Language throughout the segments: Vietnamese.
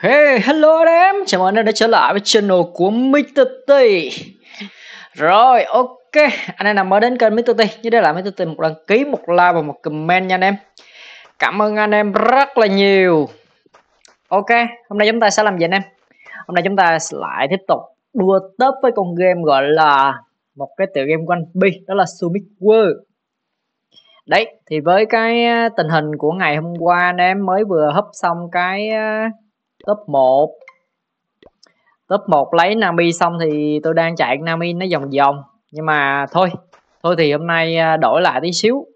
Hey, hello anh em, chào mừng anh em đã trở lại với channel của Mr. T Rồi, ok, anh em nào mới đến kênh Mr. T Nhớ để lại Mr. T một đăng ký, một like và một comment nha anh em Cảm ơn anh em rất là nhiều Ok, hôm nay chúng ta sẽ làm gì anh em? Hôm nay chúng ta lại tiếp tục đua top với con game gọi là Một cái tựa game quanh anh Bi, đó là Sumic World Đấy, thì với cái ờ, tình hình của ngày hôm qua anh em mới vừa hấp xong cái ờ, top 1 top 1 lấy Nami xong thì tôi đang chạy Nami nó vòng vòng nhưng mà thôi thôi thì hôm nay à, đổi lại tí xíu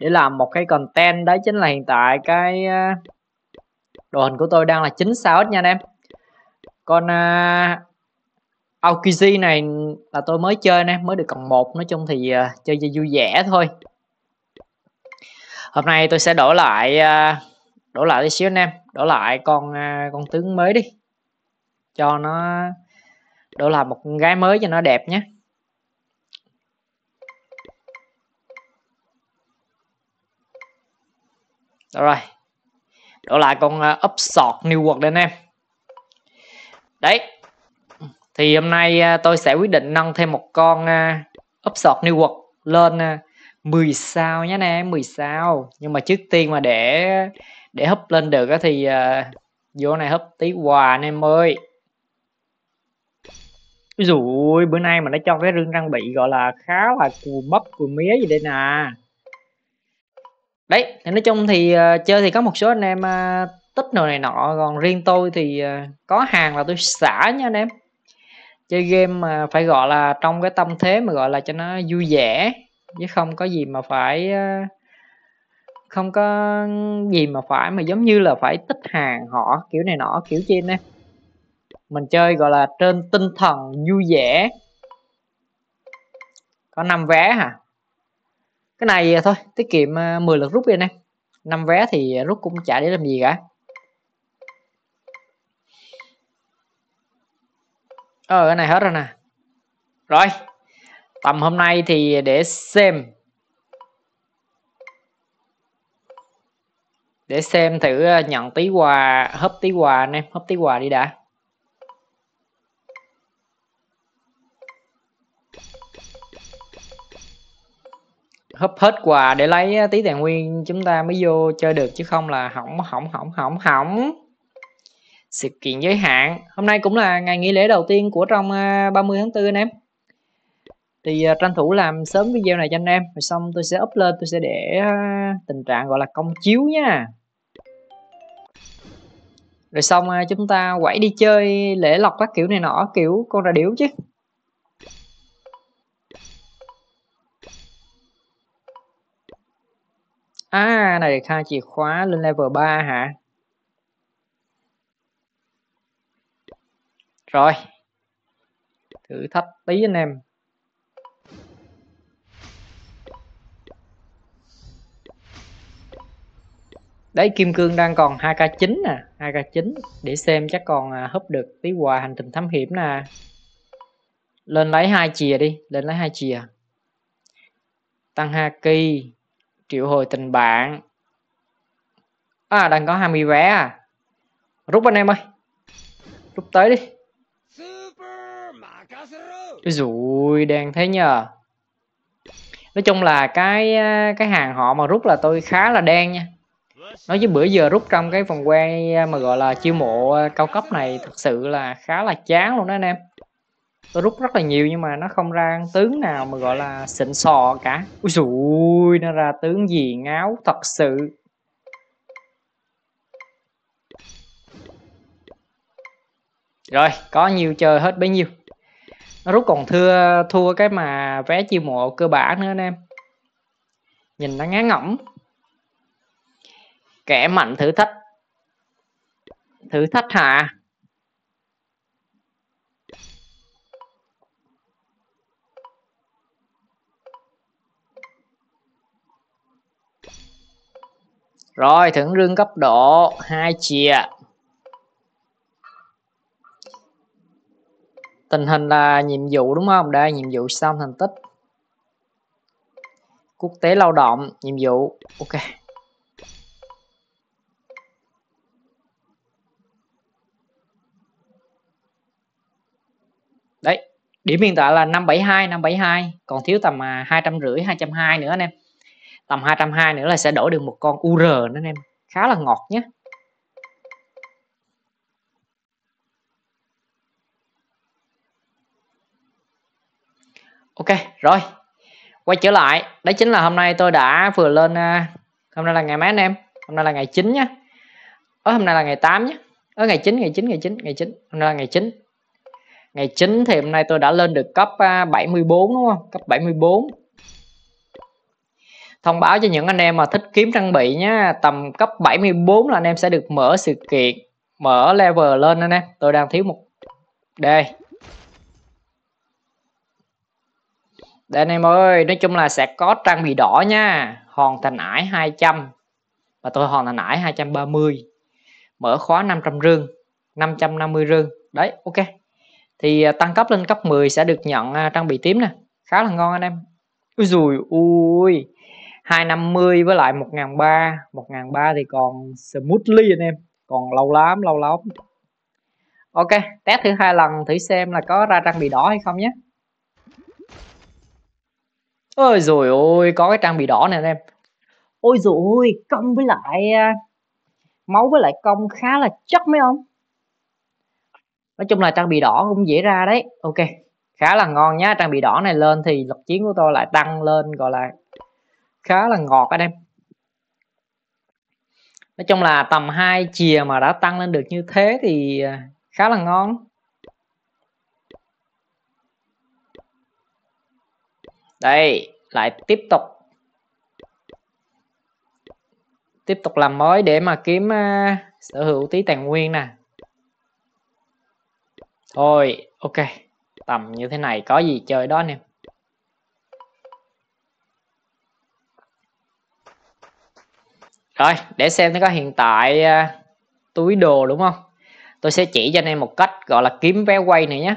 để làm một cái content đó chính là hiện tại cái à, đồ hình của tôi đang là 9 sao nha anh em con uh, Aokiji này là tôi mới chơi nè mới được cộng một nói chung thì uh, chơi cho vui vẻ thôi hôm nay tôi sẽ đổi lại uh, đổi lại tí xíu anh em đổ lại con à, con tướng mới đi cho nó đổ lại một con gái mới cho nó đẹp nhé đó rồi đổ lại con à, ấp sọt new world anh em đấy thì hôm nay à, tôi sẽ quyết định nâng thêm một con ấp sọt new world lên 10 sao nhé nè 10 sao nhưng mà trước tiên mà để để hấp lên được á thì uh, vô này hấp tí quà anh em ơi rồi bữa nay mình đã cho cái rương trang bị gọi là khá là cù bắp cù mía gì đây nè đấy thì nói chung thì uh, chơi thì có một số anh em uh, tích nồi này nọ còn riêng tôi thì uh, có hàng là tôi xả nha anh em chơi game mà phải gọi là trong cái tâm thế mà gọi là cho nó vui vẻ chứ không có gì mà phải ờ, không có gì mà phải mà giống như là phải tích hàng họ kiểu này nọ kiểu trên em mình chơi gọi là trên tinh thần vui vẻ có 5 vé hả cái này thôi tiết kiệm 10 ờ, lượt rút đi nè 5 vé thì rút cũng chả để làm gì cả ờ cái này hết rồi nè rồi tầm hôm nay thì để xem để xem thử ờ, nhận tí quà hấp tí quà anh em hấp tí quà đi đã hấp hết quà để lấy ờ, tí tài nguyên chúng ta mới vô chơi được chứ không là hỏng hỏng hỏng hỏng hỏng sự kiện giới hạn hôm nay cũng là ngày nghỉ lễ đầu tiên của trong 30 ờ, tháng 4 anh em thì uh, tranh thủ làm sớm video này cho anh em rồi xong tôi sẽ up lên tôi sẽ để uh, tình trạng gọi là công chiếu nha rồi xong uh, chúng ta quẩy đi chơi lễ lọc các kiểu này nọ kiểu con ra điếu chứ À này khai chìa khóa lên level 3 hả Rồi Thử thách tí anh em đấy kim cương đang còn 2k9 nè 2k9 để xem chắc còn à, húp được tí quà hành trình thám hiểm nè lên lấy hai chìa đi lên lấy hai chìa tăng ha kỳ triệu hồi tình bạn à đang có 20 vé à rút anh em ơi rút tới đi Ôi dùi đang thế nhờ nói chung là cái à, cái hàng họ mà rút là tôi khá là đen nha nói với bữa giờ rút trong cái vòng quay à, mà gọi là chiêu mộ à, cao cấp này thật sự là khá là chán luôn đó anh em tôi rút rất là nhiều nhưng mà nó không ra tướng nào mà gọi là xịn sò cả ui dùi nó ra tướng gì ngáo thật sự rồi có nhiều chơi hết bấy nhiêu nó rút còn thưa thua cái mà vé chiêu mộ cơ bản nữa anh em nhìn nó ngán ngẩm kẻ mạnh thử thách thử thách hạ rồi thưởng rương cấp độ hai chìa tình hình là nhiệm vụ đúng không đây nhiệm vụ xong thành tích quốc tế lao động nhiệm vụ ok đấy điểm hiện tại là 572 572 còn thiếu tầm à, hai trăm rưỡi hai trăm hai nữa anh em tầm hai trăm hai nữa là sẽ đổi được một con UR nữa anh em khá là ngọt nhé Ok rồi quay trở lại đấy chính là hôm nay tôi đã vừa lên à, hôm nay là ngày mấy anh em hôm nay là ngày 9 nhé ở hôm nay là ngày 8 nhé ở ngày 9 ngày 9 ngày 9 ngày 9 hôm nay là ngày 9 ngày 9 thì hôm nay tôi đã lên được cấp 74 à, đúng không cấp 74 thông báo cho những anh em mà thích kiếm trang bị nhé tầm cấp 74 là anh em sẽ được mở sự kiện mở level lên anh em tôi đang thiếu một đây đây anh em ơi nói chung là sẽ có trang bị đỏ nha hoàn thành ải 200 và tôi hoàn thành ải 230 mở khóa 500 rương 550 rương đấy ok thì à, tăng cấp lên cấp 10 sẽ được nhận à, trang bị tím nè khá là ngon anh em ui dùi ui 250 với lại 1003 1003 thì còn smoothly anh em còn lâu lắm lâu lắm ok test thứ hai lần thử xem là có ra trang bị đỏ hay không nhé ôi rồi ôi có cái trang bị đỏ này anh em ôi rồi ôi công với lại à, máu với lại công khá là chắc mấy ông nói chung là trang bị đỏ cũng dễ ra đấy ok khá là ngon nhá trang bị đỏ này lên thì lực chiến của tôi lại tăng lên gọi là khá là ngọt anh em nói chung là tầm hai chìa mà đã tăng lên được như thế thì à, khá là ngon đây lại tiếp tục tiếp tục làm mới để mà kiếm uh, sở hữu tí tài nguyên nè Thôi, ok. Tầm như thế này có gì chơi đó anh em. Rồi, để xem nó có hiện tại uh, túi đồ đúng không? Tôi sẽ chỉ cho anh em một cách gọi là kiếm vé quay này nhé.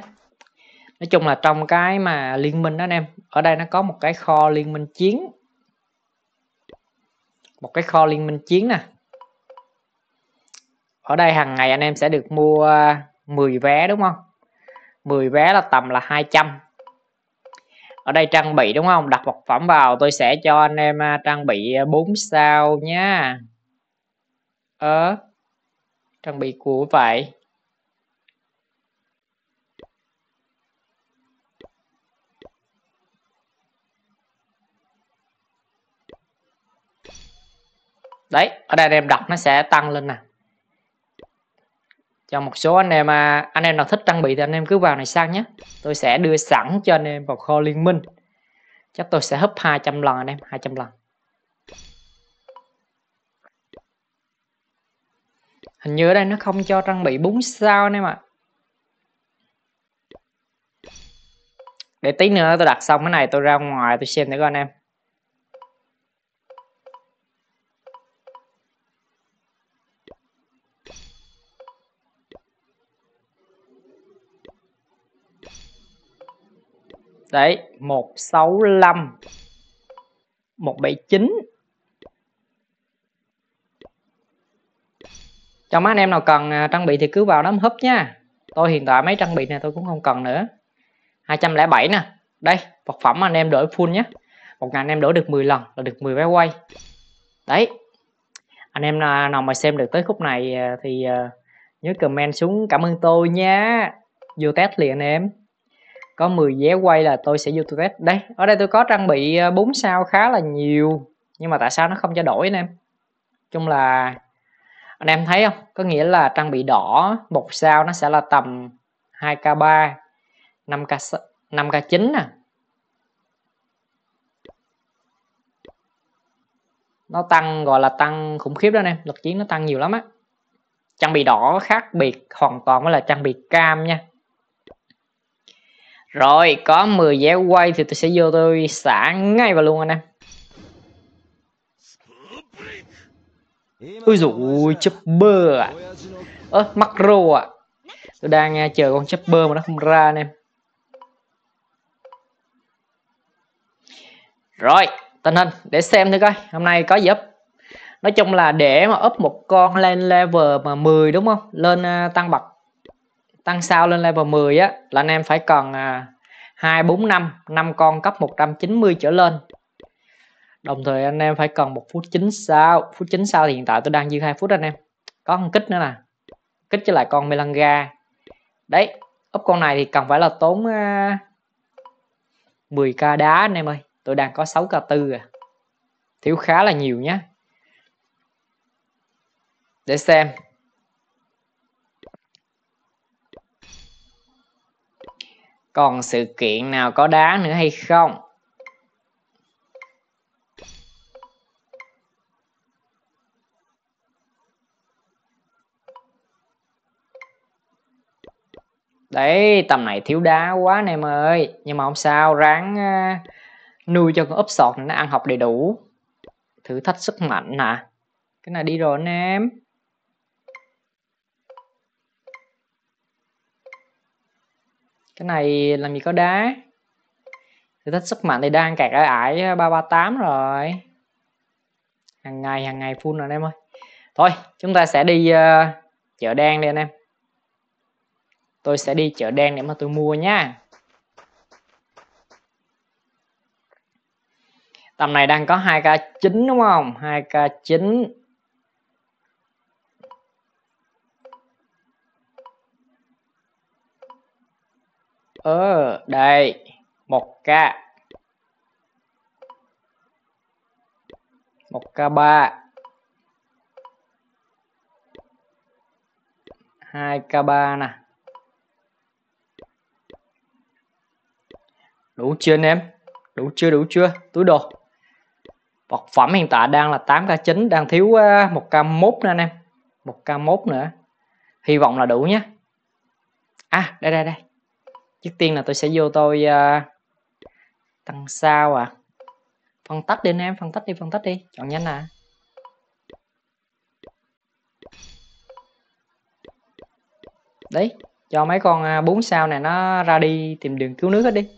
Nói chung là trong cái mà liên minh đó anh em, ở đây nó có một cái kho liên minh chiến. Một cái kho liên minh chiến nè. Ở đây hàng ngày anh em sẽ được mua uh, 10 vé đúng không 10 vé là tầm là 200 ở đây trang bị đúng không đặt vật phẩm vào tôi sẽ cho anh em à, trang bị 4 à, sao nhá ờ trang bị của vậy đấy ở đây anh em đặt nó sẽ tăng lên nè cho một số anh em à, anh em nào thích trang bị thì anh em cứ vào này sang nhé tôi sẽ đưa sẵn cho anh em vào kho liên minh chắc tôi sẽ hấp 200 lần anh em 200 lần hình như ở đây nó không cho trang bị 4 sao anh em ạ để tí nữa tôi đặt xong cái này tôi ra ngoài tôi xem thử coi anh em đấy 165 179 trong anh em nào cần à, trang bị thì cứ vào đấm húp nha tôi hiện tại mấy trang bị này tôi cũng không cần nữa 207 nè đây vật phẩm anh em đổi full nhé một ngày anh em đổi được 10 lần là được 10 vé quay đấy anh em à, nào mà xem được tới khúc này à, thì nhớ comment xuống cảm ơn tôi nha vô test liền em có 10 vé quay là tôi sẽ youtube tôi test đây ở đây tôi có trang bị 4 ờ, sao khá là nhiều nhưng mà tại sao nó không cho đổi anh em chung là anh em thấy không có nghĩa là trang bị đỏ một sao nó sẽ là tầm 2k3 5k 5k9 nè nó tăng gọi là tăng khủng khiếp đó anh em lực chiến nó tăng nhiều lắm á trang bị đỏ khác biệt hoàn toàn với là trang bị cam nha rồi có 10 vé quay thì tôi sẽ vô tôi xả ngay vào luôn anh em Ôi dồi chopper à Ơ macro à Tôi đang à, chờ con chopper mà nó không ra anh em Rồi tình hình để xem thử coi hôm nay có gì up Nói chung là để mà up một con lên level mà 10 đúng không Lên à, tăng bậc tăng sao lên level 10 á là anh em phải cần à, 2 4 5 5 con cấp 190 trở lên đồng thời anh em phải cần một phút 9 sao phút 9 sao thì hiện tại tôi đang dư 2 phút anh em có con kích nữa nè kích cho lại con melanga đấy úp con này thì cần phải là tốn à, 10k đá anh em ơi tôi đang có 6k tư à thiếu khá là nhiều nhé để xem còn sự kiện nào có đá nữa hay không đấy tầm này thiếu đá quá anh em ơi nhưng mà không sao ráng ờ, nuôi cho con úp sọt nó ăn học đầy đủ thử thách sức mạnh nè cái này đi rồi anh em cái này làm gì có đá thử thách sức mạnh thì đang kẹt ở ải 338 ờ, rồi hàng ngày hàng ngày full rồi anh em ơi thôi chúng ta sẽ đi uh, chợ đen đi anh em tôi sẽ đi chợ đen để mà tôi mua nha tầm này đang có 2k9 đúng không 2k9 ở đây một k một k ba hai k ba nè đủ chưa anh em đủ chưa đủ chưa túi đồ vật phẩm hiện tại đang là 8 k chín đang thiếu một k mốt nữa anh em một k mốt nữa hy vọng là đủ nhé à đây đây đây trước tiên là tôi sẽ vô tôi uh, à, tăng sao à phân tách đi anh em phân tách đi phân tách đi chọn nhanh à đấy cho mấy con 4 à, sao này nó ra đi tìm đường cứu nước hết đi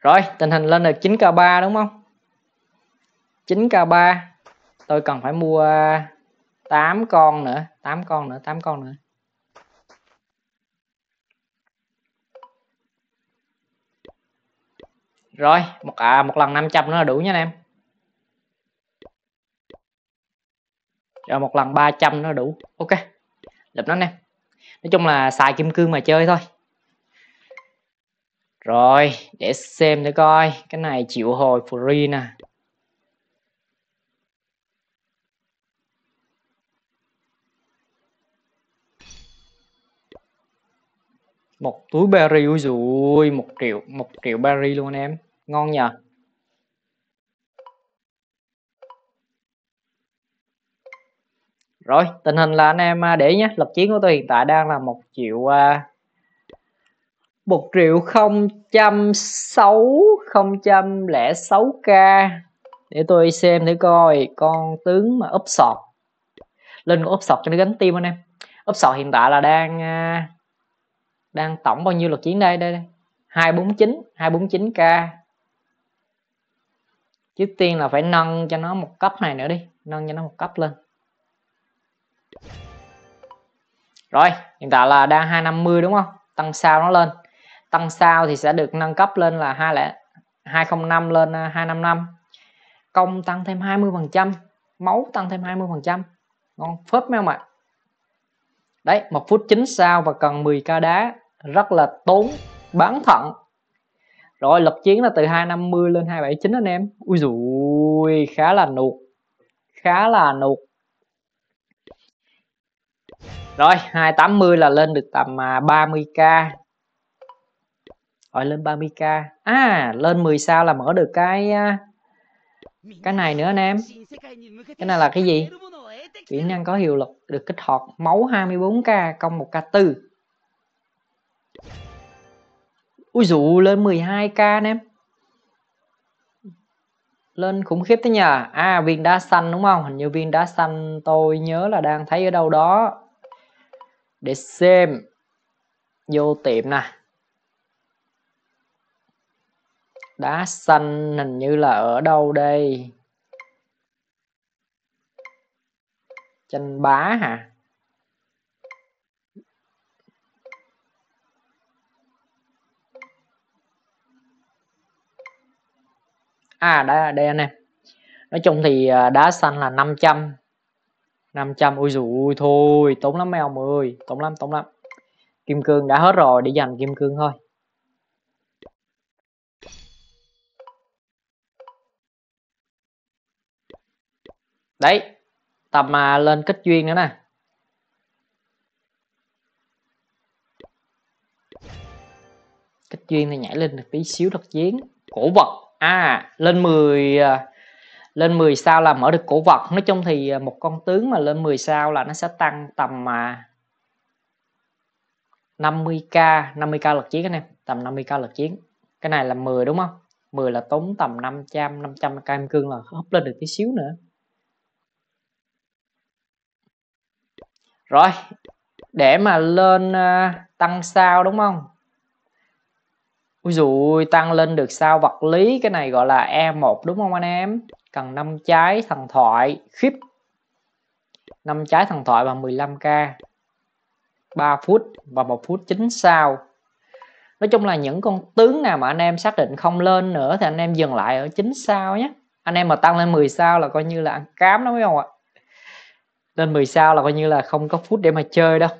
rồi tình hình lên được 9k3 đúng không 9k3 tôi cần phải mua à, 8 con nữa 8 con nữa 8 con nữa rồi một à một lần 500 nữa là đủ nha anh em rồi một lần 300 nữa là đủ ok lập nó anh em nói chung là xài kim cương mà chơi thôi rồi để xem để coi cái này chịu hồi free nè một túi berry ui dùi một triệu một triệu berry luôn anh em ngon nhờ rồi tình hình là anh em à, để nhé lập chiến của tôi hiện tại đang là một triệu à, một triệu không trăm sáu không trăm lẻ sáu k để tôi xem thử coi con tướng mà úp sọt lên úp sọt cho nó gánh tim anh em úp sọt hiện tại là đang à, đang tổng bao nhiêu lực chiến đây đây, đây. 249 249k trước tiên là phải nâng cho nó một cấp này nữa đi nâng cho nó một cấp lên rồi hiện tại là đang 250 đúng không tăng sao nó lên tăng sao thì sẽ được nâng cấp lên là 20 205 lên 255 à, công tăng thêm 20 phần trăm máu tăng thêm 20 phần trăm ngon phết mấy không ạ đấy một phút 9 sao và cần 10k đá rất là tốn bán thận rồi lập chiến là từ 250 lên 279 anh em ui dùi khá là nụt khá là nụt rồi 280 là lên được tầm 30k à, rồi lên 30k à lên 10 sao là mở được cái à, cái này nữa anh em cái này là cái gì kỹ năng có hiệu lực được kích hoạt máu 24k công 1k4 Ui dụ lên 12k anh em lên khủng khiếp thế nhờ à viên đá xanh đúng không hình như viên đá xanh tôi nhớ là đang thấy ở đâu đó để xem vô tiệm nè đá xanh hình như là ở đâu đây tranh bá hả à đây đây anh em nói chung thì à, đá xanh là 500 500 ui dù ui thôi tốn lắm mấy ông ơi tốn lắm tốn lắm kim cương đã hết rồi để dành kim cương thôi đấy tập mà lên kích duyên nữa nè kích duyên thì nhảy lên được tí xíu thật chiến cổ vật à lên 10 à, lên 10 sao là mở được cổ vật nói chung thì à, một con tướng mà lên 10 sao là nó sẽ tăng tầm mà 50k 50k lượt chiến anh em tầm 50k lượt chiến cái này là 10 đúng không 10 là tốn tầm 500 500 cam cương là hấp lên được tí xíu nữa rồi để mà lên uh, tăng sao đúng không Ui dồi, tăng lên được sao vật lý cái này gọi là E1 đúng không anh em? Cần 5 trái thần thoại khiếp. 5 trái thần thoại bằng 15k. 3 phút và 1 phút 9 sao. Nói chung là những con tướng nào mà anh em xác định không lên nữa thì anh em dừng lại ở 9 sao nhé. Anh em mà tăng lên 10 sao là coi như là ăn cám đúng không ạ? Lên 10 sao là coi như là không có phút để mà chơi đâu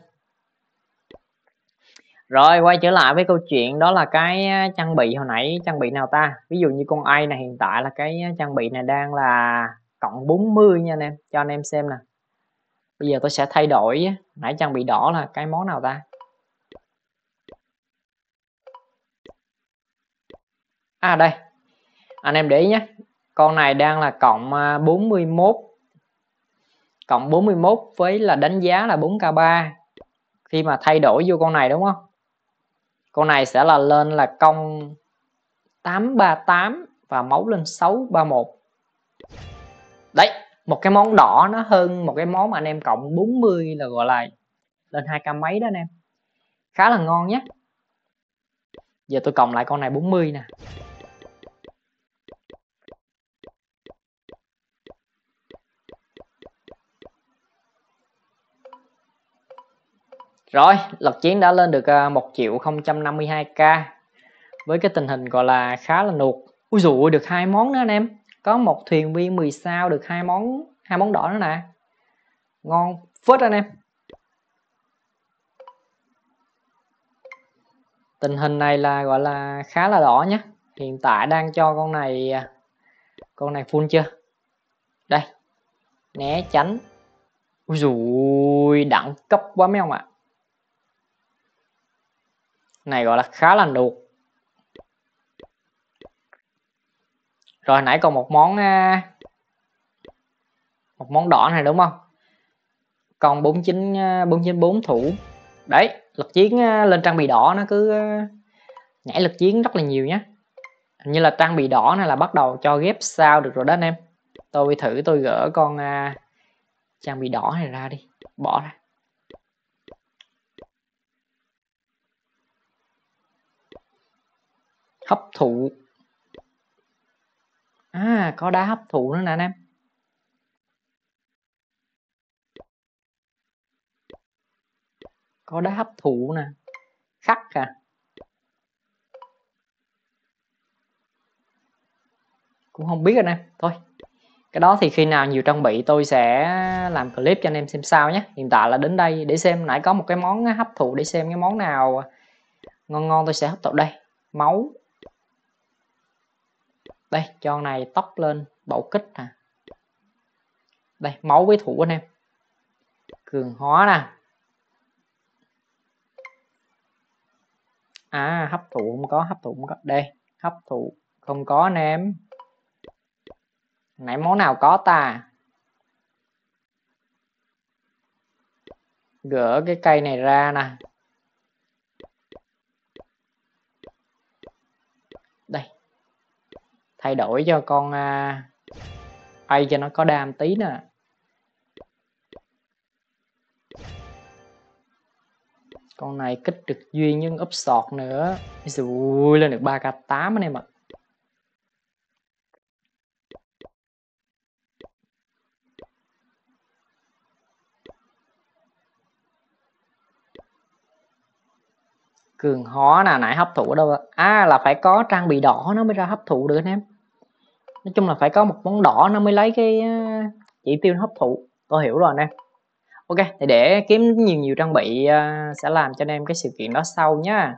rồi quay trở lại với câu chuyện đó là cái trang bị hồi nãy trang bị nào ta ví dụ như con ai này hiện tại là cái trang bị này đang là cộng 40 nha anh em cho anh em xem nè bây giờ tôi sẽ thay đổi nãy trang bị đỏ là cái món nào ta à đây anh em để ý nhé con này đang là cộng 41 à, cộng 41 với là đánh giá là 4k3 khi mà thay đổi vô con này đúng không con này sẽ là lên là công 838 và máu lên 631 đấy một cái món đỏ nó hơn một cái món mà anh em cộng 40 là gọi là lên hai trăm mấy đó anh em khá là ngon nhé giờ tôi cộng lại con này 40 nè Rồi, lật chiến đã lên được 1 à, triệu 052k với cái tình hình gọi là khá là nuột. Ui dụ được hai món nữa anh em. Có một thuyền viên 10 sao được hai món hai món đỏ nữa nè. Ngon phết anh em. Tình hình này là gọi là khá là đỏ nhé. Hiện tại đang cho con này à, con này full chưa? Đây. Né tránh. Ui dùi, đẳng cấp quá mấy ông ạ. À này gọi là khá là nuột rồi nãy còn một món à, một món đỏ này đúng không còn 49 494 à, thủ đấy lực chiến à, lên trang bị đỏ nó cứ nhảy lực chiến rất là nhiều nhé như là trang bị đỏ này là bắt đầu cho ghép sao được rồi đó anh em tôi thử tôi gỡ con trang bị đỏ này ra đi bỏ ra hấp thụ à có đá hấp thụ nữa nè anh em có đá hấp thụ nè khắc à cũng không biết anh em thôi cái đó thì khi nào nhiều trang bị tôi sẽ làm clip cho anh em xem sao nhé hiện tại là đến đây để xem nãy có một cái món hấp thụ để xem cái món nào ngon ngon tôi sẽ hấp thụ đây máu đây cho này tóc lên bậu kích nè đây máu với thủ anh em cường hóa nè à hấp thụ không có hấp thụ không có đây hấp thụ không có anh em nãy món nào có ta gỡ cái cây này ra nè thay đổi cho con uh, cho nó có đam tí nè con này kích được duy nhưng úp sọt nữa Ui, lên được 3k8 anh em ạ cường hóa là nãy hấp thụ ở đâu à là phải có trang bị đỏ nó mới ra hấp thụ được anh em nói chung là phải có một món đỏ nó mới lấy cái ờ, chỉ tiêu nó hấp thụ tôi hiểu rồi anh em ok thì để kiếm nhiều nhiều trang bị ờ, sẽ làm cho anh em cái sự kiện đó sau nhá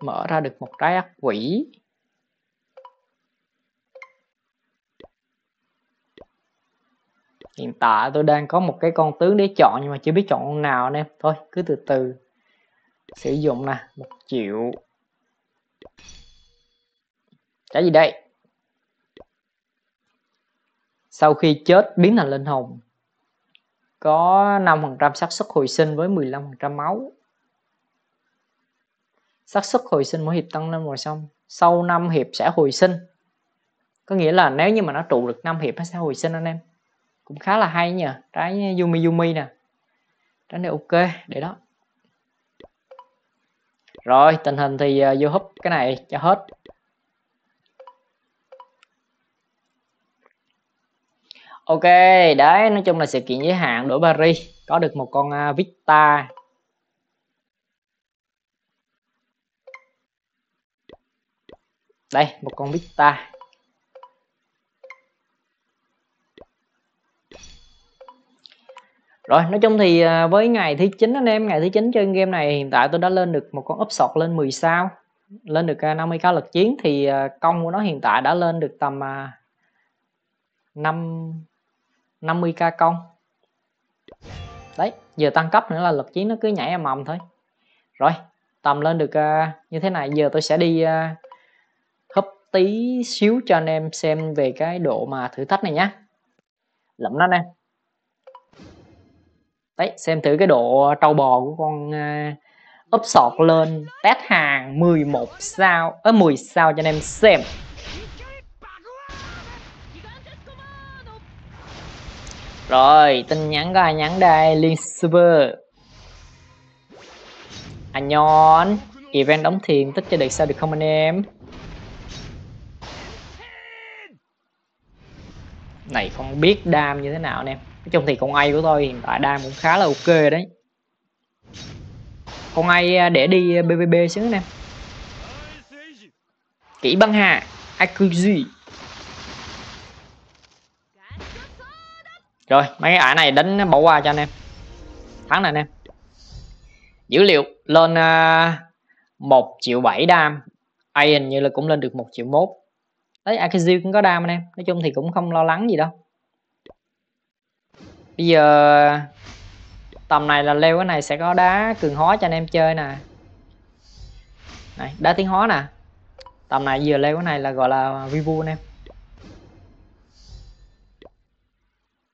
mở ra được một trái ác quỷ hiện tại tôi đang có một cái con tướng để chọn nhưng mà chưa biết chọn con nào anh em thôi cứ từ từ sử dụng nè một triệu cái gì đây? Sau khi chết biến thành linh hồn có 5% xác suất hồi sinh với 15% máu. Xác suất hồi sinh mỗi hiệp tăng lên rồi xong, sau 5 hiệp sẽ hồi sinh. Có nghĩa là nếu như mà nó trụ được 5 hiệp nó sẽ hồi sinh anh em. Cũng khá là hay nhờ, trái Yumi Yumi nè. Trái này ok, để đó. Rồi, tình hình thì ờ, vô húp cái này cho hết. ok đấy nói chung là sự kiện giới hạn đổi Paris có được một con uh, à, Vita đây một con Vita Rồi, nói chung thì à, với ngày thứ chín anh em, ngày thứ chín chơi game này hiện tại tôi đã lên được một con upshot lên 10 sao, lên được 50 cao lực chiến thì à, công của nó hiện tại đã lên được tầm 5 50k công đấy giờ tăng cấp nữa là lực chiến nó cứ nhảy ầm ầm thôi rồi tầm lên được uh, như thế này giờ tôi sẽ đi uh, à, hấp tí xíu cho anh em xem về cái độ mà thử thách này nhá lụm nó nè. đấy xem thử cái độ trâu bò của con uh, úp sọt lên test hàng 11 sao ở 10 sao cho anh em xem Rồi, tin nhắn có ai nhắn đây? Liên Super anh à, nhon Event đóng thiền tích cho được sao được không anh em? Này không biết đam như thế nào anh em Nói chung thì con ai của tôi hiện tại đam cũng khá là ok đấy Con ai à, để đi BBB à, xíu anh em Kỹ băng hà Akuji rồi mấy cái ả này đánh bỏ qua cho anh em thắng này anh em dữ liệu lên à, một uh, triệu bảy đam Ian như là cũng lên được một triệu mốt đấy Akazu cũng có đam anh em nói chung thì cũng không lo lắng gì đâu bây giờ tầm này là leo cái này sẽ có đá cường hóa cho anh em chơi nè này, đá tiếng hóa nè tầm này giờ leo cái này là gọi là vivu anh em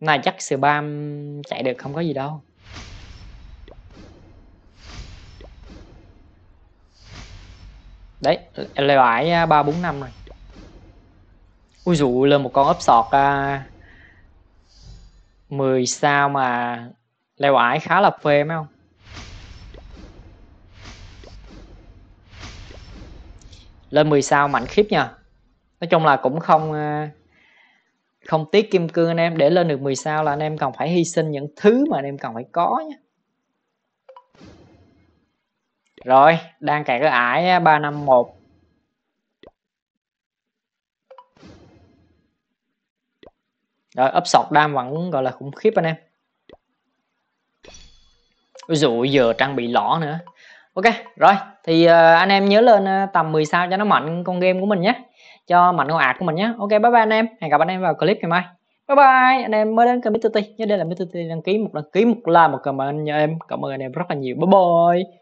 này chắc spam chạy được không có gì đâu đấy lều ải à, ba bốn năm rồi ui dụ lên một con ấp sọt à, mười 10 sao mà leo ải khá là phê mấy không lên 10 sao mạnh khiếp nha nói chung là cũng không à, không tiếc kim cương anh em để lên được 10 sao là anh em còn phải hy sinh những thứ mà anh em còn phải có nhé rồi đang cài cái ải 351 rồi ấp sọt đam vẫn gọi là khủng khiếp anh em ví dụ giờ trang bị lỏ nữa ok rồi thì ờ, anh em nhớ lên ờ, tầm 10 sao cho nó mạnh con game của mình nhé cho mạnh ngô ạt của mình nhé ok bye bye anh em hẹn gặp anh em vào clip ngày mai bye bye anh em mới đến kênh Mr. T nhớ đây là Mr. T đăng ký một đăng ký một like một comment nha em cảm ơn anh em rất là nhiều bye bye